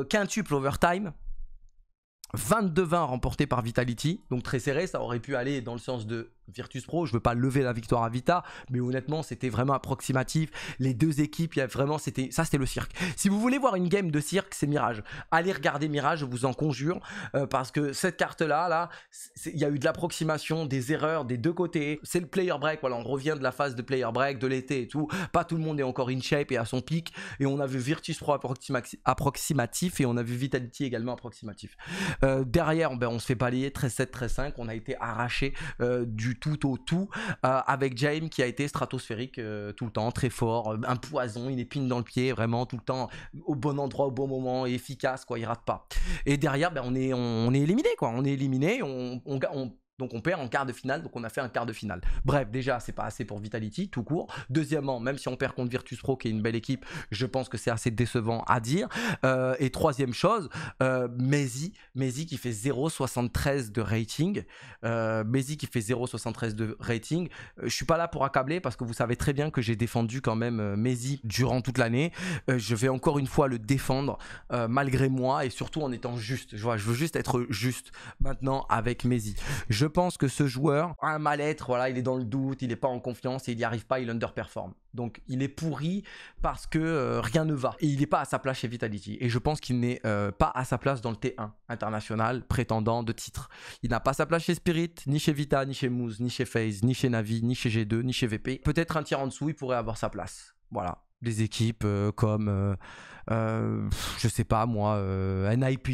A: quintuple overtime, 22-20 remporté par Vitality, donc très serré, ça aurait pu aller dans le sens de Virtus Pro, je veux pas lever la victoire à Vita, mais honnêtement c'était vraiment approximatif, les deux équipes, il y a vraiment, c'était, ça c'était le cirque. Si vous voulez voir une game de cirque, c'est Mirage, allez regarder Mirage, je vous en conjure, euh, parce que cette carte là, là, il y a eu de l'approximation, des erreurs des deux côtés, c'est le player break, voilà, on revient de la phase de player break, de l'été et tout, pas tout le monde est encore in shape et à son pic, et on a vu Virtus Pro approximatif et on a vu Vitality également approximatif. Euh, derrière, ben, on se fait balayer 13-7, 13-5. On a été arraché euh, du tout au tout euh, avec James qui a été stratosphérique tout le temps, très fort, un poison, une épine dans le pied, vraiment tout le temps au bon endroit, au bon moment, efficace, quoi, il rate pas. Et derrière, ben, on est, on, est éliminé, quoi. On est éliminé, on, on donc on perd en quart de finale, donc on a fait un quart de finale. Bref, déjà, c'est pas assez pour Vitality, tout court. Deuxièmement, même si on perd contre Virtus Pro, qui est une belle équipe, je pense que c'est assez décevant à dire. Euh, et troisième chose, Maisy euh, Maisy qui fait 0,73 de rating. Euh, qui fait 0,73 de rating. Euh, je suis pas là pour accabler parce que vous savez très bien que j'ai défendu quand même Maisy durant toute l'année. je vais encore une fois le défendre malgré moi et surtout en étant juste. Je, vois, je veux juste être juste maintenant avec Maisy, Je je pense que ce joueur a un mal-être, voilà, il est dans le doute, il n'est pas en confiance et il n'y arrive pas, il underperforme. Donc il est pourri parce que euh, rien ne va. Et il n'est pas à sa place chez Vitality. Et je pense qu'il n'est euh, pas à sa place dans le T1 international, prétendant de titre. Il n'a pas sa place chez Spirit, ni chez Vita, ni chez Moose, ni chez FaZe, ni chez Navi, ni chez G2, ni chez VP. Peut-être un tir en dessous, il pourrait avoir sa place. Voilà. Des équipes euh, comme euh, je sais pas moi, euh, NIP,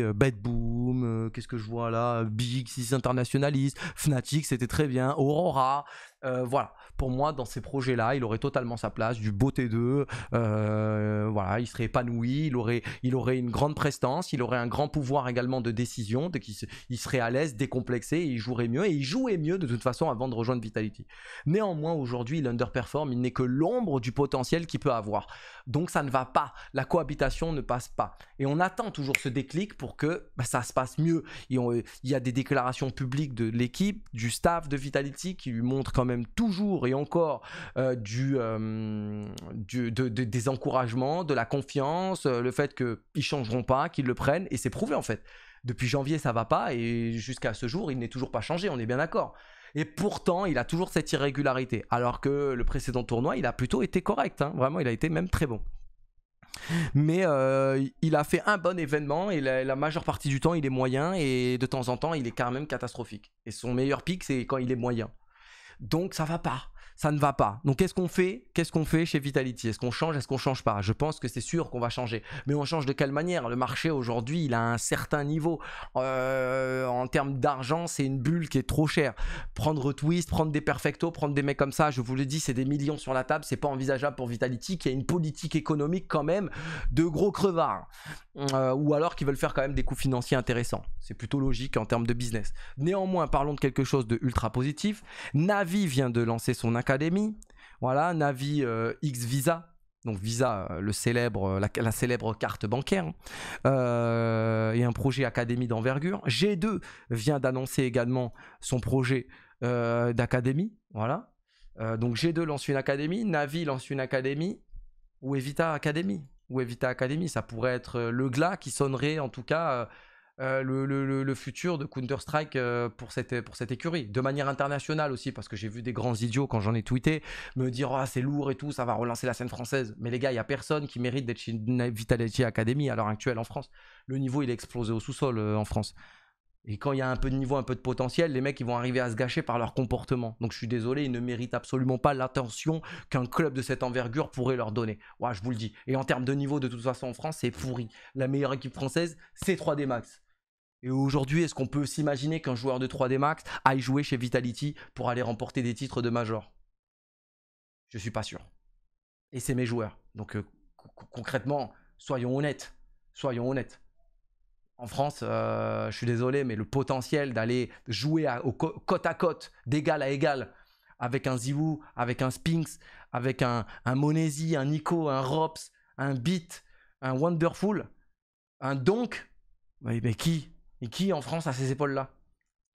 A: euh, Bad Boom, qu'est-ce que je vois là, Big Six Internationalist, Fnatic, c'était très bien, Aurora, voilà. Pour moi, dans ces projets-là, il aurait totalement sa place, du beauté T2, voilà, il serait épanoui, il aurait, il aurait une grande prestance, il aurait un grand pouvoir également de décision, de il, serait à l'aise, décomplexé, il jouerait mieux, et il jouait mieux de toute façon avant de rejoindre Vitality. Néanmoins, aujourd'hui, il underperforme il n'est que l'ombre du potentiel qu'il peut avoir. Donc ça ne va pas la cohabitation ne passe pas. Et on attend toujours ce déclic pour que bah, ça se passe mieux. il y a des déclarations publiques de l'équipe, du staff de Vitality qui lui montrent quand même toujours et encore euh, du, euh, de, des encouragements, de la confiance, euh, le fait qu'ils ne changeront pas, qu'ils le prennent. Et c'est prouvé en fait. Depuis janvier, ça va pas et jusqu'à ce jour, il n'est toujours pas changé, on est bien d'accord. Et pourtant, il a toujours cette irrégularité. Alors que le précédent tournoi, il a plutôt été correct. Hein. Vraiment, il a été même très bon. Mais euh, il a fait un bon événement et la, majeure partie du temps, il est moyen et de temps en temps, il est quand même catastrophique. Et son meilleur pic, c'est quand il est moyen. Donc ça va pas ça ne va pas. Donc qu'est-ce qu'on fait Qu'est-ce qu'on fait chez Vitality Est-ce qu'on change Est-ce qu'on change pas Je pense que c'est sûr qu'on va changer. Mais on change de quelle manière Le marché aujourd'hui, il a un certain niveau. Euh, en termes d'argent, c'est une bulle qui est trop chère. Prendre Twist, prendre des Perfecto, prendre des mecs comme ça, je vous le dis, c'est des millions sur la table, c'est pas envisageable pour Vitality qui a une politique économique quand même de gros crevards. Euh, ou alors qui veulent faire quand même des coûts financiers intéressants. C'est plutôt logique en termes de business. Néanmoins, parlons de quelque chose de ultra positif. Navi vient de lancer son Academy. Voilà, Navi euh, X Visa, donc Visa, euh, le célèbre, euh, la, célèbre carte bancaire, hein. et un projet académie d'envergure. G2 vient d'annoncer également son projet d'académie, voilà. donc G2 lance une académie, Navi lance une académie, ou Evita Academy, ou Evita Academy, ça pourrait être le glas qui sonnerait en tout cas euh, le, futur de Counter-Strike euh, pour, cette, écurie. De manière internationale aussi, parce que j'ai vu des grands idiots quand j'en ai tweeté me dire ah, c'est lourd et tout, ça va relancer la scène française. Mais les gars, il n'y a personne qui mérite d'être chez Vitality Academy à l'heure actuelle en France. Le niveau, il est explosé au sous-sol euh, en France. Et quand il y a un peu de niveau, un peu de potentiel, les mecs, ils vont arriver à se gâcher par leur comportement. Donc je suis désolé, ils ne méritent absolument pas l'attention qu'un club de cette envergure pourrait leur donner. Ouais, je vous le dis. Et en termes de niveau, de toute façon, en France, c'est pourri. La meilleure équipe française, c'est 3D Max. Et aujourd'hui, est-ce qu'on peut s'imaginer qu'un joueur de 3D Max aille jouer chez Vitality pour aller remporter des titres de major Je suis pas sûr. Et c'est mes joueurs. Donc euh, concrètement, soyons honnêtes. Soyons honnêtes. En France, euh, je suis désolé, mais le potentiel d'aller jouer côte à côte, d'égal à égal, avec un Ziwu, avec un Spinx, avec un, un Monesi, un Nico, un Rops, un Beat, un Wonderful, un Donk, mais qui et qui en France a ces épaules-là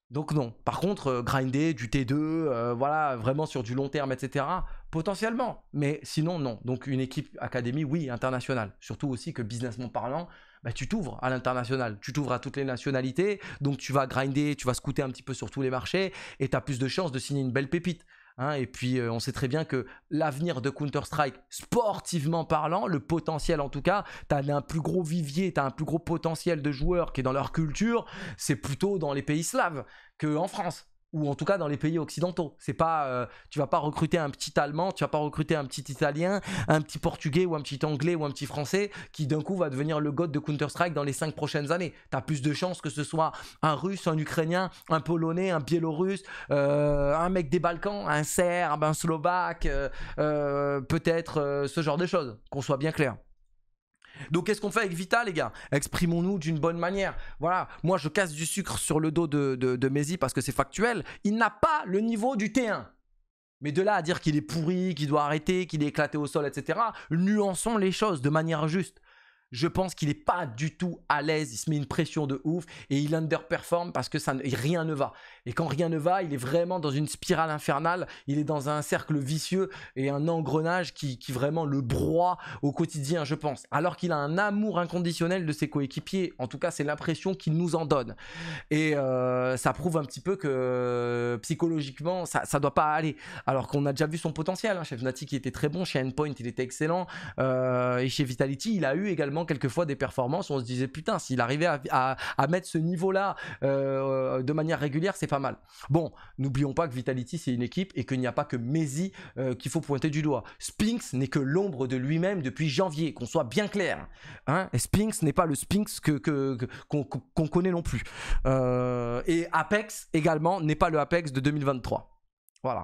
A: Donc non. Par contre, euh, grinder du T2, euh, voilà, vraiment sur du long terme, etc. Potentiellement. Mais sinon, non. Donc une équipe académie, oui, internationale. Surtout aussi que businessment parlant, bah, tu t'ouvres à l'international, tu t'ouvres à toutes les nationalités, donc tu vas grinder, tu vas scouter un petit peu sur tous les marchés et tu as plus de chances de signer une belle pépite. Hein, et puis euh, on sait très bien que l'avenir de Counter-Strike, sportivement parlant, le potentiel en tout cas, tu as un plus gros vivier, tu as un plus gros potentiel de joueurs qui est dans leur culture, c'est plutôt dans les pays slaves qu'en France ou en tout cas dans les pays occidentaux. C'est pas, euh, tu vas pas recruter un petit Allemand, tu vas pas recruter un petit Italien, un petit Portugais ou un petit Anglais ou un petit Français qui d'un coup va devenir le god de Counter Strike dans les cinq prochaines années. Tu as plus de chances que ce soit un Russe, un Ukrainien, un Polonais, un Biélorusse, euh, un mec des Balkans, un Serbe, un Slovaque, euh, peut-être ce genre de choses. Qu'on soit bien clair. Donc qu'est-ce qu'on fait avec Vita, les gars Exprimons-nous d'une bonne manière. Voilà, moi je casse du sucre sur le dos de, de, de Messi parce que c'est factuel. Il n'a pas le niveau du T1. Mais de là à dire qu'il est pourri, qu'il doit arrêter, qu'il est éclaté au sol, etc., nuançons les choses de manière juste je pense qu'il n'est pas du tout à l'aise, il se met une pression de ouf et il underperforme parce que rien ne va. Et quand rien ne va, il est vraiment dans une spirale infernale, il est dans un cercle vicieux et un engrenage qui, vraiment le broie au quotidien, je pense. Alors qu'il a un amour inconditionnel de ses coéquipiers, en tout cas c'est l'impression qu'il nous en donne. Et euh, ça prouve un petit peu que euh, psychologiquement, ça ne doit pas aller. Alors qu'on a déjà vu son potentiel, hein. chez Fnatic il était très bon, chez Endpoint il était excellent, euh, et chez Vitality il a eu également quelquefois des performances où on se disait putain, s'il arrivait à, mettre ce niveau-là euh, euh, de manière régulière, c'est pas mal. Bon, n'oublions pas que Vitality c'est une équipe et qu'il n'y a pas que Messi euh, qu'il faut pointer du doigt. Spinks n'est que l'ombre de lui-même depuis janvier, qu'on soit bien clair. Hein et Spinks n'est pas le Spinks qu'on que, qu'on connaît non plus. et Apex également n'est pas le Apex de 2023.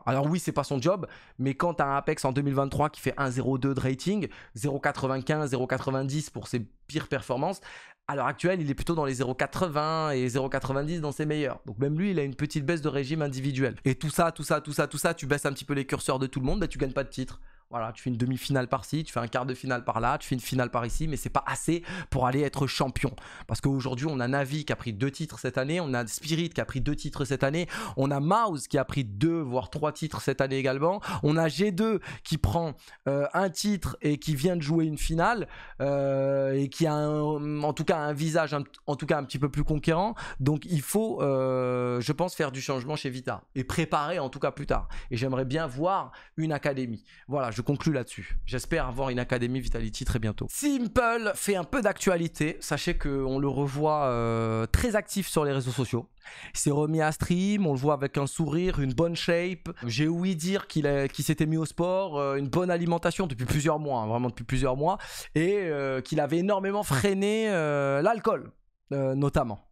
A: Alors oui, c'est pas son job, mais quand as un Apex en 2023 qui fait 1,02 de rating, 0,95, 0,90 pour ses pires performances, à l'heure actuelle, il est plutôt dans les 0,80 et 0,90 dans ses meilleurs. Donc même lui, il a une petite baisse de régime individuel. Et tout ça, tout ça, tout ça, tout ça, tu baisses un petit peu les curseurs de tout le monde, mais bah, tu gagnes pas de titre. Voilà, tu fais une demi-finale par-ci, tu fais un quart de finale par-là, tu fais une finale par ici, mais c'est pas assez pour aller être champion. Parce qu'aujourd'hui, on a Navi qui a pris deux titres cette année, on a Spirit qui a pris deux titres cette année, on a Mouse qui a pris deux, voire trois titres cette année également, on a G2 qui prend euh, un titre et qui vient de jouer une finale, euh, et qui a en tout cas un visage un, en tout cas un petit peu plus conquérant. Donc il faut, euh, je pense, faire du changement chez Vita, et préparer en tout cas plus tard. Et j'aimerais bien voir une académie. Voilà, je conclue là-dessus. J'espère avoir une académie Vitality très bientôt. Simple fait un peu d'actualité. Sachez qu'on le revoit euh, très actif sur les réseaux sociaux. Il s'est remis à stream, on le voit avec un sourire, une bonne shape. J'ai ouï dire qu'il s'était mis au sport, euh, une bonne alimentation depuis plusieurs mois, hein, vraiment depuis plusieurs mois, et euh, qu'il avait énormément freiné l'alcool, notamment.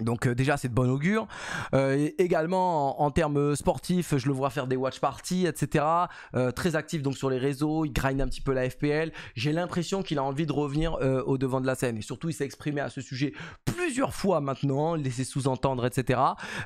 A: Donc euh, déjà c'est de bon augure. Euh, également en, termes sportifs, je le vois faire des watch parties, etc. Euh, très actif donc sur les réseaux, il grind un petit peu la FPL. J'ai l'impression qu'il a envie de revenir au devant de la scène et surtout il s'est exprimé à ce sujet plusieurs fois maintenant, laisser sous-entendre, etc.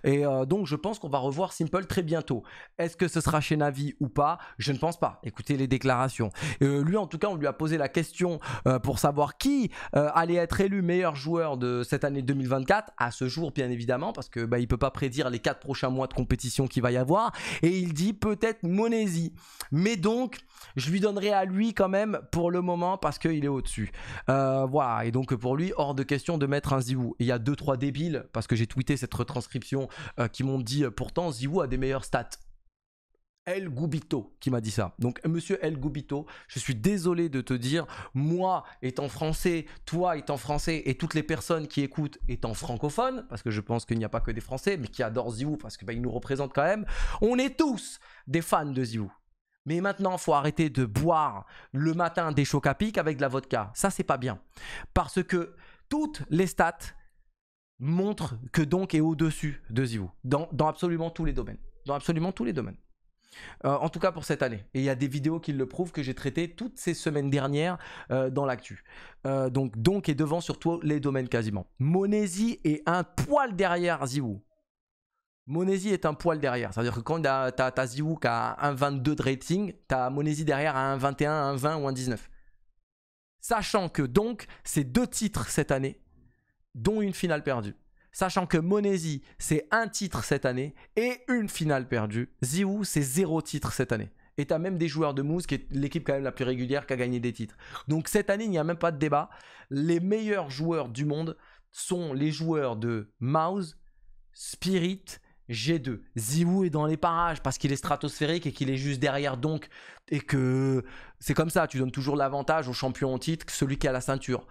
A: Et euh, donc je pense qu'on va revoir Simple très bientôt. Est-ce que ce sera chez Navi ou pas Je ne pense pas. Écoutez les déclarations. Euh, lui, en tout cas, on lui a posé la question euh, pour savoir qui allait être élu meilleur joueur de cette année 2024, à ce jour bien évidemment, parce que bah, il peut pas prédire les quatre prochains mois de compétition qu'il va y avoir. Et il dit peut-être Monesi. Mais donc, je lui donnerai à lui quand même pour le moment parce qu'il est au-dessus. voilà, et donc pour lui, hors de question de mettre un Ziwoo il y a deux trois débiles, parce que j'ai tweeté cette retranscription, euh, qui m'ont dit euh, pourtant Ziwoo a des meilleurs stats. El Gubito qui m'a dit ça. Donc, monsieur El Gubito, je suis désolé de te dire, moi étant français, toi étant français et toutes les personnes qui écoutent étant francophones, parce que je pense qu'il n'y a pas que des français, mais qui adorent Ziwu parce qu'il bah, nous représente quand même, on est tous des fans de Ziwu. Mais maintenant, faut arrêter de boire le matin des chocs à pic avec de la vodka. Ça, c'est pas bien. Parce que toutes les stats montre que donc est au-dessus de Zivou, dans, absolument tous les domaines. Dans absolument tous les domaines. Euh, en tout cas pour cette année. Et il y a des vidéos qui le prouvent que j'ai traité toutes ces semaines dernières euh, dans l'actu. Euh, donc donc est devant sur tous les domaines quasiment. Monesi est un poil derrière Zivou. Monesi est un poil derrière. C'est-à-dire que quand tu as, as, qui a un 22 de rating, as Monesi derrière à un 21, un 20 ou un 19. Sachant que donc ces deux titres cette année dont une finale perdue. Sachant que Monesi, c'est un titre cette année et une finale perdue. Ziwu, c'est zéro titre cette année. Et t'as même des joueurs de Mousse qui est l'équipe quand même la plus régulière qui a gagné des titres. Donc cette année, il n'y a même pas de débat. Les meilleurs joueurs du monde sont les joueurs de Mouse, Spirit, G2. Ziwu est dans les parages parce qu'il est stratosphérique et qu'il est juste derrière donc. Et que c'est comme ça, tu donnes toujours l'avantage au champion en titre, celui qui a la ceinture.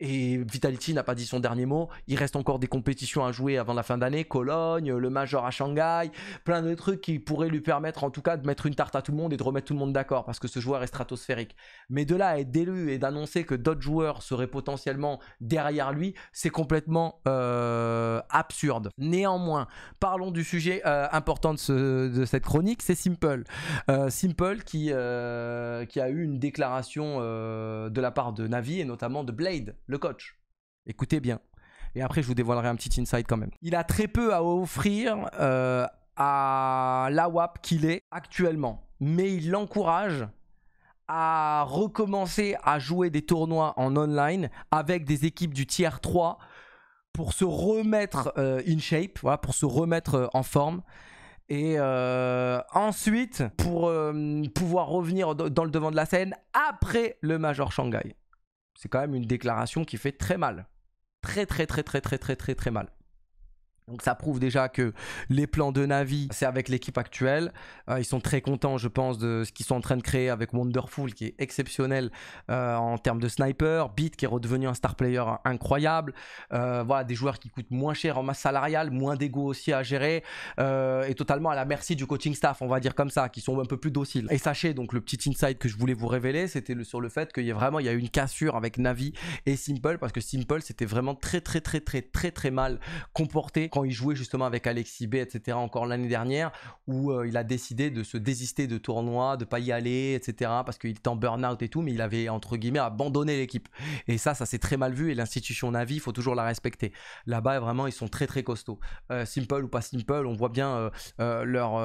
A: Et Vitality n'a pas dit son dernier mot. Il reste encore des compétitions à jouer avant la fin d'année. Cologne, le Major à Shanghai, plein de trucs qui pourraient lui permettre en tout cas de mettre une tarte à tout le monde et de remettre tout le monde d'accord parce que ce joueur est stratosphérique. Mais de là à être d'élu et d'annoncer que d'autres joueurs seraient potentiellement derrière lui, c'est complètement euh, absurde. Néanmoins, parlons du sujet euh, important de, cette chronique, c'est Simple. Euh, Simple qui, qui a eu une déclaration de la part de Navi et notamment de Blade le coach. Écoutez bien. Et après, je vous dévoilerai un petit inside quand même. Il a très peu à offrir euh, à l'AWAP qu'il est actuellement, mais il l'encourage à recommencer à jouer des tournois en online avec des équipes du tier 3 pour se remettre euh, in shape, voilà, pour se remettre euh, en forme. Et euh, ensuite, pour pouvoir revenir dans le devant de la scène après le Major Shanghai. C'est quand même une déclaration qui fait très mal. Très très très très très très très très mal. Donc ça prouve déjà que les plans de Navi, c'est avec l'équipe actuelle. Euh, ils sont très contents, je pense, de ce qu'ils sont en train de créer avec Wonderful, qui est exceptionnel euh, en termes de sniper. Beat, qui est redevenu un star player incroyable. Euh, voilà, des joueurs qui coûtent moins cher en masse salariale, moins d'ego aussi à gérer, et totalement à la merci du coaching staff, on va dire comme ça, qui sont un peu plus dociles. Et sachez donc le petit insight que je voulais vous révéler, c'était sur le fait qu'il y a vraiment il y a eu une cassure avec Navi et Simple, parce que Simple c'était vraiment très très très très très très mal comporté il jouait justement avec Alexis B, etc., encore l'année dernière, où euh, il a décidé de se désister de tournois, de pas y aller, etc., parce qu'il était en burn-out et tout, mais il avait, entre guillemets, abandonné l'équipe. Et ça, ça s'est très mal vu, et l'institution Navi, il faut toujours la respecter. Là-bas, vraiment, ils sont très, très costauds. Euh, simple ou pas simple, on voit bien euh, leur,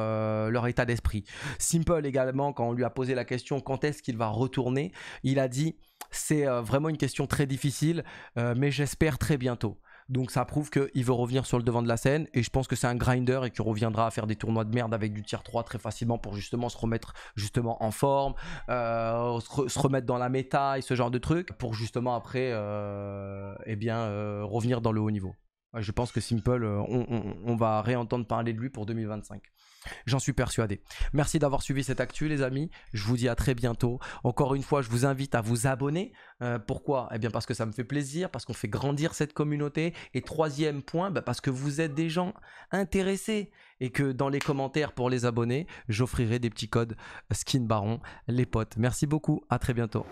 A: leur état d'esprit. Simple également, quand on lui a posé la question quand est-ce qu'il va retourner, il a dit... C'est vraiment une question très difficile, mais j'espère très bientôt. Donc ça prouve qu'il veut revenir sur le devant de la scène. Et je pense que c'est un grinder et qu'il reviendra à faire des tournois de merde avec du tier 3 très facilement pour justement se remettre justement en forme, euh, se remettre dans la méta et ce genre de trucs pour justement après euh, eh bien, euh, revenir dans le haut niveau. Je pense que Simple, on, on va réentendre parler de lui pour 2025. J'en suis persuadé. Merci d'avoir suivi cette actu, les amis. Je vous dis à très bientôt. Encore une fois, je vous invite à vous abonner. Euh, pourquoi Eh bien, parce que ça me fait plaisir, parce qu'on fait grandir cette communauté. Et troisième point, bah, parce que vous êtes des gens intéressés et que dans les commentaires pour les abonnés, j'offrirai des petits codes Skin Baron, les potes. Merci beaucoup. À très bientôt.